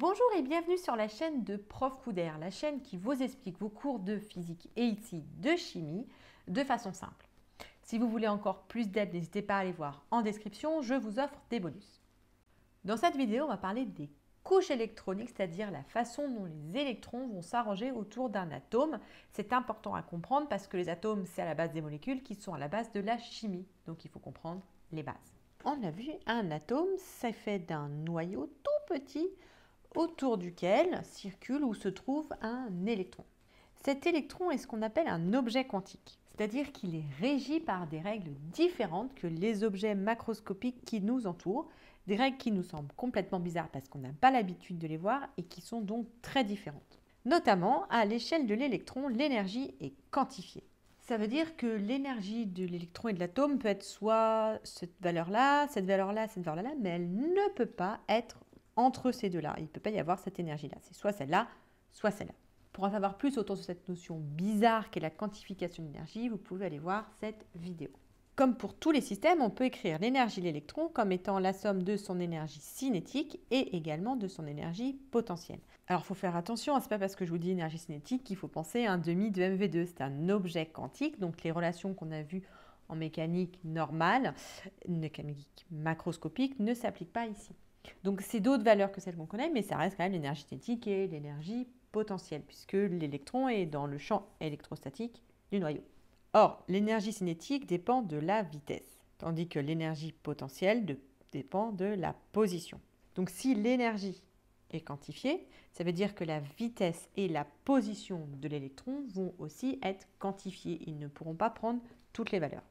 Bonjour et bienvenue sur la chaîne de Prof Couder, la chaîne qui vous explique vos cours de physique et ici de chimie de façon simple. Si vous voulez encore plus d'aide, n'hésitez pas à aller voir en description, je vous offre des bonus. Dans cette vidéo, on va parler des couches électroniques, c'est-à-dire la façon dont les électrons vont s'arranger autour d'un atome. C'est important à comprendre parce que les atomes, c'est à la base des molécules qui sont à la base de la chimie. Donc il faut comprendre les bases. On a vu un atome, c'est fait d'un noyau tout petit autour duquel circule ou se trouve un électron. Cet électron est ce qu'on appelle un objet quantique, c'est-à-dire qu'il est régi par des règles différentes que les objets macroscopiques qui nous entourent, des règles qui nous semblent complètement bizarres parce qu'on n'a pas l'habitude de les voir et qui sont donc très différentes. Notamment, à l'échelle de l'électron, l'énergie est quantifiée. Ça veut dire que l'énergie de l'électron et de l'atome peut être soit cette valeur-là, cette valeur-là, cette valeur-là, mais elle ne peut pas être entre ces deux-là. Il ne peut pas y avoir cette énergie-là. C'est soit celle-là, soit celle-là. Pour en savoir plus autour de cette notion bizarre qu'est la quantification d'énergie, vous pouvez aller voir cette vidéo. Comme pour tous les systèmes, on peut écrire l'énergie de l'électron comme étant la somme de son énergie cinétique et également de son énergie potentielle. Alors il faut faire attention, hein, ce n'est pas parce que je vous dis énergie cinétique qu'il faut penser à un demi de mv2, c'est un objet quantique, donc les relations qu'on a vues en mécanique normale, mécanique macroscopique, ne s'appliquent pas ici. Donc c'est d'autres valeurs que celles qu'on connaît, mais ça reste quand même l'énergie cinétique et l'énergie potentielle, puisque l'électron est dans le champ électrostatique du noyau. Or, l'énergie cinétique dépend de la vitesse, tandis que l'énergie potentielle dépend de la position. Donc si l'énergie est quantifiée, ça veut dire que la vitesse et la position de l'électron vont aussi être quantifiées. Ils ne pourront pas prendre toutes les valeurs.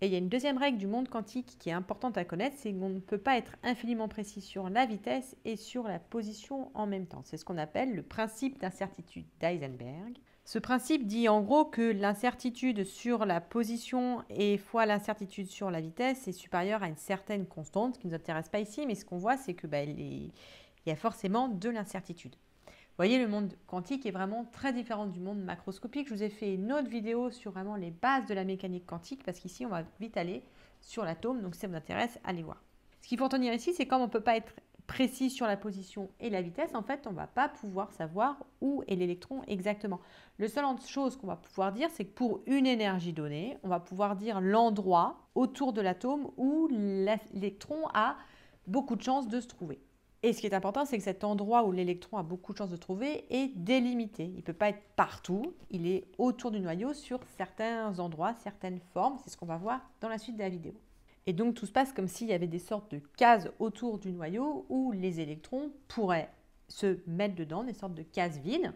Et il y a une deuxième règle du monde quantique qui est importante à connaître, c'est qu'on ne peut pas être infiniment précis sur la vitesse et sur la position en même temps. C'est ce qu'on appelle le principe d'incertitude d'Eisenberg. Ce principe dit en gros que l'incertitude sur la position et fois l'incertitude sur la vitesse est supérieure à une certaine constante, qui ne nous intéresse pas ici, mais ce qu'on voit, c'est que bah, il y a forcément de l'incertitude. Vous voyez, le monde quantique est vraiment très différent du monde macroscopique. Je vous ai fait une autre vidéo sur vraiment les bases de la mécanique quantique parce qu'ici, on va vite aller sur l'atome. Donc, si ça vous intéresse, allez voir. Ce qu'il faut retenir ici, c'est comme on ne peut pas être précis sur la position et la vitesse, en fait, on ne va pas pouvoir savoir où est l'électron exactement. Le seul chose qu'on va pouvoir dire, c'est que pour une énergie donnée, on va pouvoir dire l'endroit autour de l'atome où l'électron a beaucoup de chances de se trouver. Et ce qui est important, c'est que cet endroit où l'électron a beaucoup de chances de trouver est délimité. Il ne peut pas être partout, il est autour du noyau sur certains endroits, certaines formes. C'est ce qu'on va voir dans la suite de la vidéo. Et donc tout se passe comme s'il y avait des sortes de cases autour du noyau où les électrons pourraient se mettre dedans, des sortes de cases vides.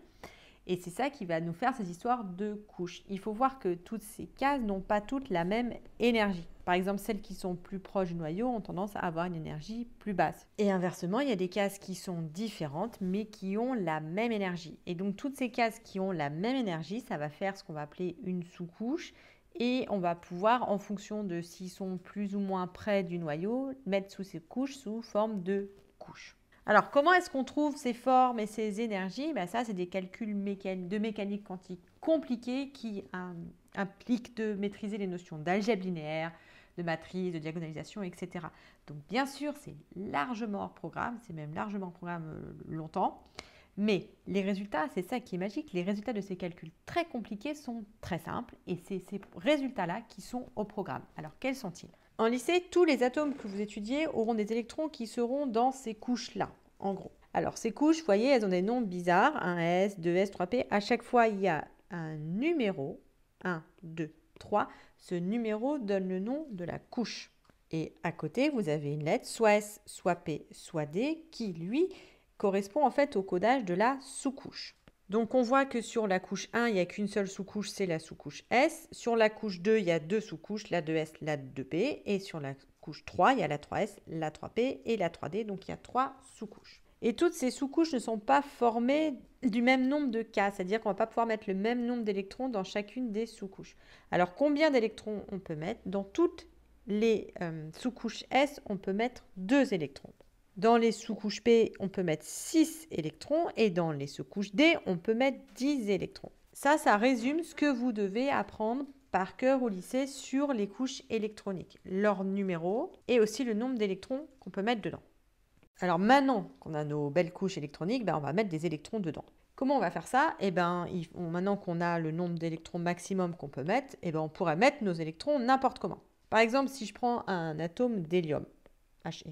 Et c'est ça qui va nous faire ces histoires de couches. Il faut voir que toutes ces cases n'ont pas toutes la même énergie. Par exemple, celles qui sont plus proches du noyau ont tendance à avoir une énergie plus basse. Et inversement, il y a des cases qui sont différentes mais qui ont la même énergie. Et donc toutes ces cases qui ont la même énergie, ça va faire ce qu'on va appeler une sous-couche et on va pouvoir, en fonction de s'ils sont plus ou moins près du noyau, mettre sous ces couches sous forme de couches. Alors, comment est-ce qu'on trouve ces formes et ces énergies ben, Ça, c'est des calculs de mécanique quantique compliqués qui euh, impliquent de maîtriser les notions d'algèbre linéaire, de matrice, de diagonalisation, etc. Donc, bien sûr, c'est largement hors programme, c'est même largement hors programme euh, longtemps. Mais les résultats, c'est ça qui est magique, les résultats de ces calculs très compliqués sont très simples et c'est ces résultats-là qui sont au programme. Alors quels sont-ils En lycée, tous les atomes que vous étudiez auront des électrons qui seront dans ces couches-là en gros. Alors, ces couches, vous voyez, elles ont des noms bizarres, 1S, 2S, 3P. À chaque fois, il y a un numéro, 1, 2, 3. Ce numéro donne le nom de la couche. Et à côté, vous avez une lettre, soit S, soit P, soit D, qui, lui, correspond en fait au codage de la sous-couche. Donc on voit que sur la couche 1, il n'y a qu'une seule sous-couche, c'est la sous-couche S. Sur la couche 2, il y a deux sous-couches, la 2S, la 2P. Et sur la 3, il y a la 3S, la 3P et la 3D, donc il y a trois sous-couches. Et toutes ces sous-couches ne sont pas formées du même nombre de cas, c'est-à-dire qu'on va pas pouvoir mettre le même nombre d'électrons dans chacune des sous-couches. Alors combien d'électrons on peut mettre Dans toutes les euh, sous-couches S, on peut mettre 2 électrons. Dans les sous-couches P, on peut mettre 6 électrons et dans les sous-couches D, on peut mettre 10 électrons. Ça, ça résume ce que vous devez apprendre par cœur au lycée sur les couches électroniques, leur numéro et aussi le nombre d'électrons qu'on peut mettre dedans. Alors maintenant qu'on a nos belles couches électroniques, ben, on va mettre des électrons dedans. Comment on va faire ça Eh ben, maintenant qu'on a le nombre d'électrons maximum qu'on peut mettre, eh ben, on pourrait mettre nos électrons n'importe comment. Par exemple, si je prends un atome d'hélium, He,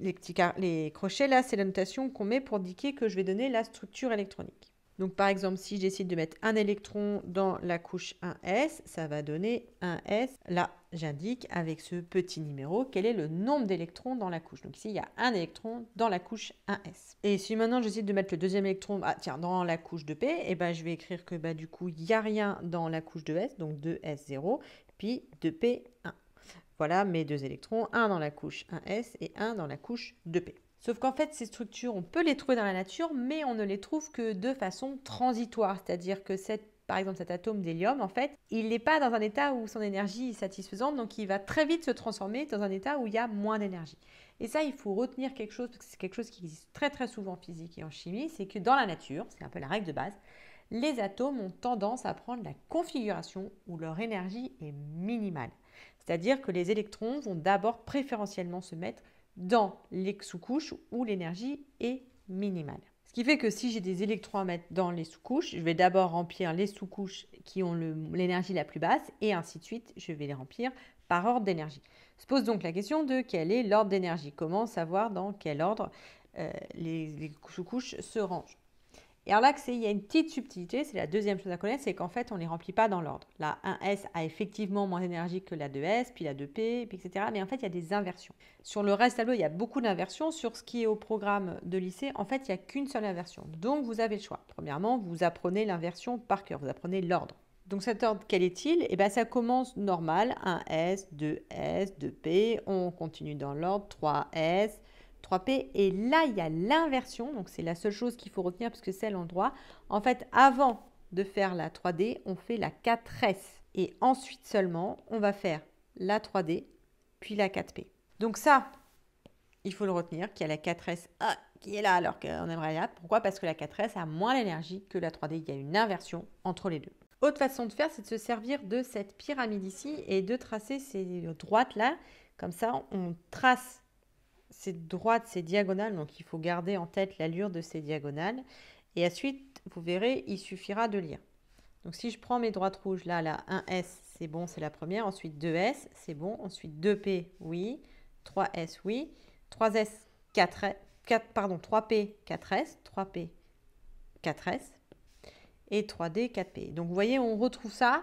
les, les crochets là, c'est la notation qu'on met pour indiquer que je vais donner la structure électronique. Donc par exemple, si j'essaie de mettre un électron dans la couche 1s, ça va donner 1s. Là, j'indique avec ce petit numéro quel est le nombre d'électrons dans la couche. Donc ici, il y a un électron dans la couche 1s. Et si maintenant je de mettre le deuxième électron ah, tiens, dans la couche de p, eh ben, je vais écrire que bah, du coup, il n'y a rien dans la couche de s, donc 2s0, puis 2p1. Voilà mes deux électrons, un dans la couche 1s et un dans la couche 2p. Sauf qu'en fait, ces structures, on peut les trouver dans la nature, mais on ne les trouve que de façon transitoire. C'est-à-dire que cette, par exemple cet atome d'hélium, en fait, il n'est pas dans un état où son énergie est satisfaisante, donc il va très vite se transformer dans un état où il y a moins d'énergie. Et ça, il faut retenir quelque chose, parce que c'est quelque chose qui existe très très souvent en physique et en chimie, c'est que dans la nature, c'est un peu la règle de base, les atomes ont tendance à prendre la configuration où leur énergie est minimale. C'est-à-dire que les électrons vont d'abord préférentiellement se mettre dans les sous-couches où l'énergie est minimale. Ce qui fait que si j'ai des électrons à mettre dans les sous-couches, je vais d'abord remplir les sous-couches qui ont l'énergie la plus basse et ainsi de suite, je vais les remplir par ordre d'énergie. Se pose donc la question de quel est l'ordre d'énergie, comment savoir dans quel ordre euh, les sous-couches se rangent. Et alors là, il y a une petite subtilité, c'est la deuxième chose à connaître, c'est qu'en fait, on ne les remplit pas dans l'ordre. La 1S a effectivement moins d'énergie que la 2S, puis la 2P, puis etc. Mais en fait, il y a des inversions. Sur le reste tableau, il y a beaucoup d'inversions. Sur ce qui est au programme de lycée, en fait, il n'y a qu'une seule inversion. Donc, vous avez le choix. Premièrement, vous apprenez l'inversion par cœur, vous apprenez l'ordre. Donc cet ordre, quel est-il Eh bien, ça commence normal, 1S, 2S, 2P, on continue dans l'ordre, 3S, 3P. Et là, il y a l'inversion. Donc, c'est la seule chose qu'il faut retenir puisque c'est l'endroit. En fait, avant de faire la 3D, on fait la 4S. Et ensuite seulement, on va faire la 3D, puis la 4P. Donc ça, il faut le retenir, qu'il y a la 4S ah, qui est là alors qu'on aimerait la. Pourquoi Parce que la 4S a moins l'énergie que la 3D. Il y a une inversion entre les deux. Autre façon de faire, c'est de se servir de cette pyramide ici et de tracer ces droites là. Comme ça, on trace c'est droites, c'est diagonales, donc il faut garder en tête l'allure de ces diagonales. Et ensuite, vous verrez, il suffira de lire. Donc si je prends mes droites rouges, là, la 1S, c'est bon, c'est la première. Ensuite 2S, c'est bon. Ensuite 2P, oui. 3S, oui. 3S, 4S, 4, pardon, 3P, 4S. 3P, 4S. Et 3D, 4P. Donc vous voyez, on retrouve ça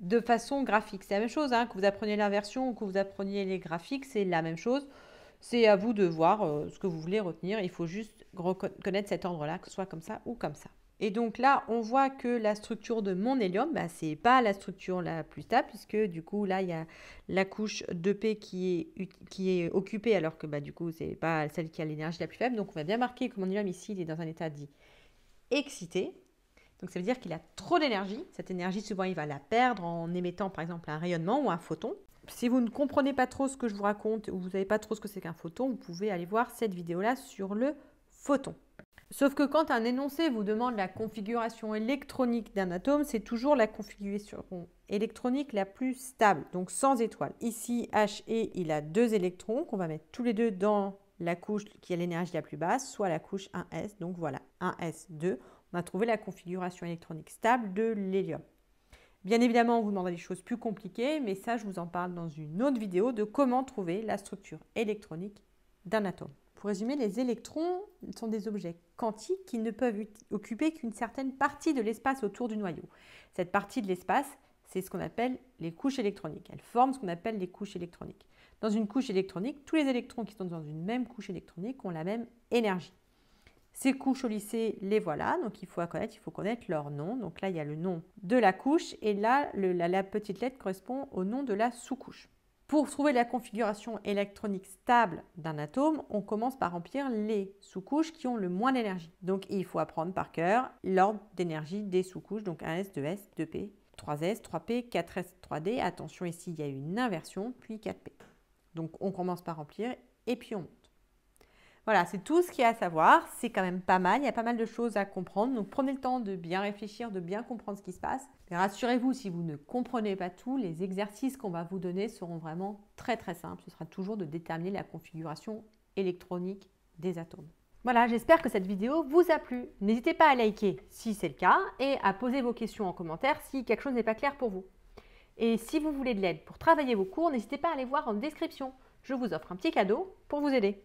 de façon graphique. C'est la même chose, hein, que vous appreniez l'inversion ou que vous appreniez les graphiques, c'est la même chose. C'est à vous de voir euh, ce que vous voulez retenir. Il faut juste reconnaître cet ordre-là, que ce soit comme ça ou comme ça. Et donc là, on voit que la structure de mon hélium, bah, ce n'est pas la structure la plus stable, puisque du coup, là, il y a la couche de p qui est, occupée, alors que bah, du coup, ce n'est pas celle qui a l'énergie la plus faible. Donc, on va bien marquer que mon hélium ici, il est dans un état dit excité. Donc, ça veut dire qu'il a trop d'énergie. Cette énergie, souvent, il va la perdre en émettant, par exemple, un rayonnement ou un photon si vous ne comprenez pas trop ce que je vous raconte ou vous savez pas trop ce que c'est qu'un photon, vous pouvez aller voir cette vidéo-là sur le photon. Sauf que quand un énoncé vous demande la configuration électronique d'un atome, c'est toujours la configuration électronique la plus stable, donc sans étoile. Ici, He, il a deux électrons qu'on va mettre tous les deux dans la couche qui a l'énergie la plus basse, soit la couche 1s, donc voilà, 1s2. On a trouvé la configuration électronique stable de l'hélium. Bien évidemment, on vous demandera des choses plus compliquées, mais ça, je vous en parle dans une autre vidéo de comment trouver la structure électronique d'un atome. Pour résumer, les électrons sont des objets quantiques qui ne peuvent occuper qu'une certaine partie de l'espace autour du noyau. Cette partie de l'espace, c'est ce qu'on appelle les couches électroniques. Elles forment ce qu'on appelle les couches électroniques. Dans une couche électronique, tous les électrons qui sont dans une même couche électronique ont la même énergie. Ces couches au lycée, les voilà. Donc il faut connaître, il faut connaître leur nom. Donc là, il y a le nom de la couche et là, la, petite lettre correspond au nom de la sous-couche. Pour trouver la configuration électronique stable d'un atome, on commence par remplir les sous-couches qui ont le moins d'énergie. Donc il faut apprendre par cœur l'ordre d'énergie des sous-couches, donc 1s, 2s, 2p, 3s, 3p, 4s, 3d. Attention ici, il y a une inversion, puis 4p. Donc on commence par remplir et puis on voilà, c'est tout ce qu'il y a à savoir. C'est quand même pas mal. Il y a pas mal de choses à comprendre. Donc prenez le temps de bien réfléchir, de bien comprendre ce qui se passe. rassurez-vous, si vous ne comprenez pas tout, les exercices qu'on va vous donner seront vraiment très très simples. Ce sera toujours de déterminer la configuration électronique des atomes. Voilà, j'espère que cette vidéo vous a plu. N'hésitez pas à liker si c'est le cas et à poser vos questions en commentaire si quelque chose n'est pas clair pour vous. Et si vous voulez de l'aide pour travailler vos cours, n'hésitez pas à aller voir en description. Je vous offre un petit cadeau pour vous aider.